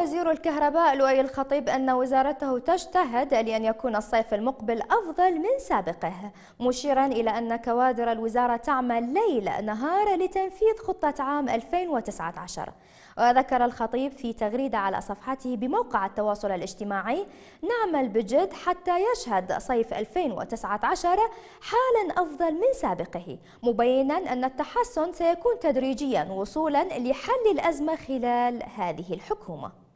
وزير الكهرباء لؤي الخطيب أن وزارته تجتهد لأن يكون الصيف المقبل أفضل من سابقه مشيرا إلى أن كوادر الوزارة تعمل ليل نهار لتنفيذ خطة عام 2019 وذكر الخطيب في تغريدة على صفحته بموقع التواصل الاجتماعي نعمل بجد حتى يشهد صيف 2019 حالا أفضل من سابقه مبينا أن التحسن سيكون تدريجيا وصولا لحل الأزمة خلال هذه الحكومة